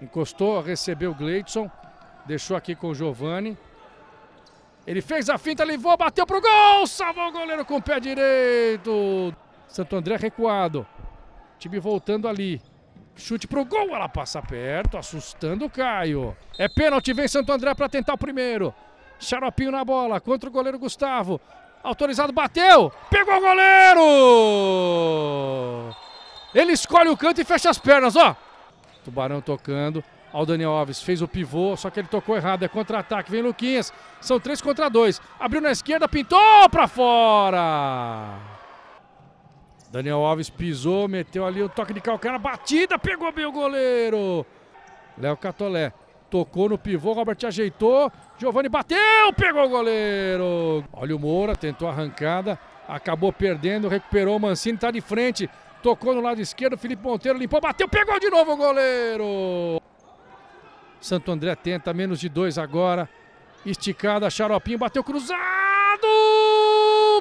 Encostou, recebeu o Gleidson. Deixou aqui com o Giovani. Ele fez a finta, levou, bateu pro gol! Salvou o goleiro com o pé direito! Santo André recuado. Time voltando ali. Chute pro gol, ela passa perto, assustando o Caio. É pênalti, vem Santo André para tentar o primeiro. Xaropinho na bola, contra o goleiro Gustavo. Autorizado, bateu, pegou o goleiro! Ele escolhe o canto e fecha as pernas, ó. Tubarão tocando. Ao Daniel Alves fez o pivô, só que ele tocou errado. É contra-ataque. Vem Luquinhas. São três contra dois. Abriu na esquerda, pintou para fora. Daniel Alves pisou, meteu ali o toque de calcanhar, batida, pegou bem o goleiro. Léo Catolé tocou no pivô, Robert ajeitou, Giovani bateu, pegou o goleiro. Olha o Moura, tentou arrancada, acabou perdendo, recuperou o Mancini, tá de frente, Tocou no lado esquerdo, Felipe Monteiro limpou, bateu, pegou de novo o goleiro. Santo André tenta, menos de dois agora. Esticada, Xaropinho, bateu cruzado!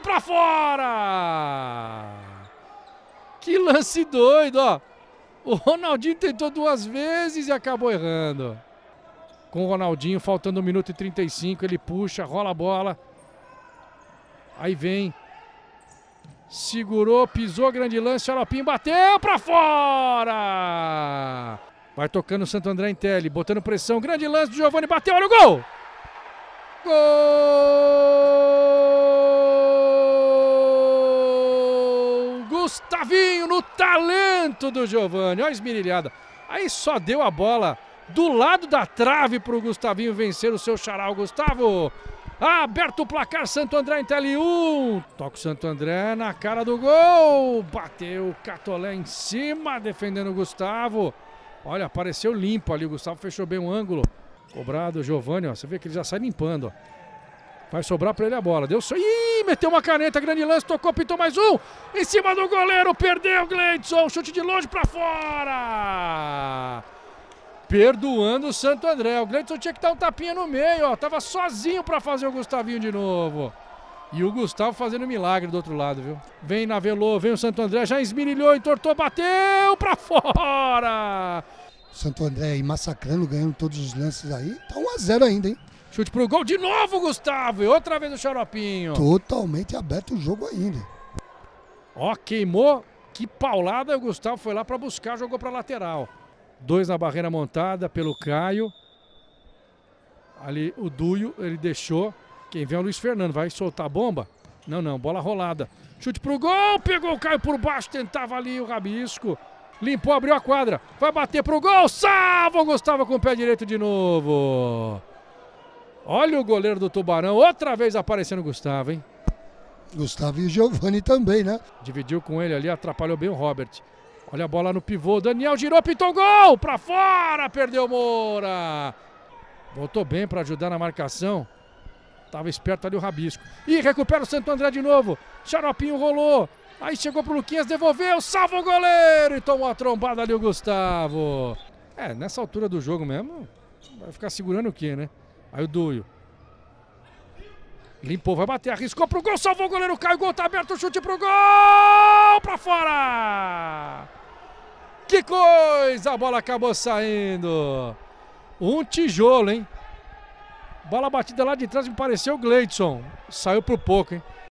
Pra fora! Que lance doido, ó. O Ronaldinho tentou duas vezes e acabou errando. Com o Ronaldinho, faltando 1 minuto e 35, ele puxa, rola a bola. Aí vem Segurou, pisou, grande lance, Xaropim bateu para fora! Vai tocando o Santo André em tele, botando pressão, grande lance do Giovani, bateu, olha o gol! Gol! Gustavinho no talento do Giovani, olha a esmirilhada. Aí só deu a bola do lado da trave para o Gustavinho vencer o seu charal, Gustavo. Aberto o placar, Santo André em tele 1. Toca o Santo André na cara do gol. Bateu o Catolé em cima, defendendo o Gustavo. Olha, apareceu limpo ali. O Gustavo fechou bem o ângulo. Cobrado o Giovanni, ó. Você vê que ele já sai limpando, ó. Vai sobrar para ele a bola. Deu certo. Ih, meteu uma caneta, grande lance, tocou, pintou mais um. Em cima do goleiro, perdeu o Gleidson. Chute de longe para fora perdoando o Santo André. O Gleidson tinha que dar um tapinha no meio, ó. Tava sozinho para fazer o Gustavinho de novo. E o Gustavo fazendo um milagre do outro lado, viu? Vem na Velô, vem o Santo André, já esmirilhou, entortou, bateu para fora! Santo André aí massacrando, ganhando todos os lances aí. Tá 1x0 ainda, hein? Chute pro gol de novo, Gustavo! E outra vez o Xaropinho. Totalmente aberto o jogo ainda. Ó, queimou. Que paulada. O Gustavo foi lá para buscar, jogou pra lateral. Dois na barreira montada pelo Caio. Ali o Duio, ele deixou. Quem vem é o Luiz Fernando. Vai soltar a bomba? Não, não. Bola rolada. Chute pro gol. Pegou o Caio por baixo. Tentava ali o rabisco. Limpou, abriu a quadra. Vai bater pro gol. Salva o Gustavo com o pé direito de novo. Olha o goleiro do Tubarão. Outra vez aparecendo o Gustavo, hein? Gustavo e o Giovani também, né? Dividiu com ele ali, atrapalhou bem o Robert. Olha a bola no pivô. Daniel girou, pintou gol! Pra fora! Perdeu Moura! Voltou bem para ajudar na marcação. Tava esperto ali o Rabisco. E recupera o Santo André de novo. Xaropinho rolou. Aí chegou pro Luquinhas, devolveu, salva o goleiro e tomou a trombada ali o Gustavo. É, nessa altura do jogo mesmo, vai ficar segurando o quê, né? Aí o Duio. Limpou, vai bater, arriscou pro gol, salvou o goleiro, caiu, o gol tá aberto, chute pro gol! Pra fora! Que coisa! A bola acabou saindo. Um tijolo, hein? Bola batida lá de trás, me pareceu o Gleidson. Saiu por pouco, hein?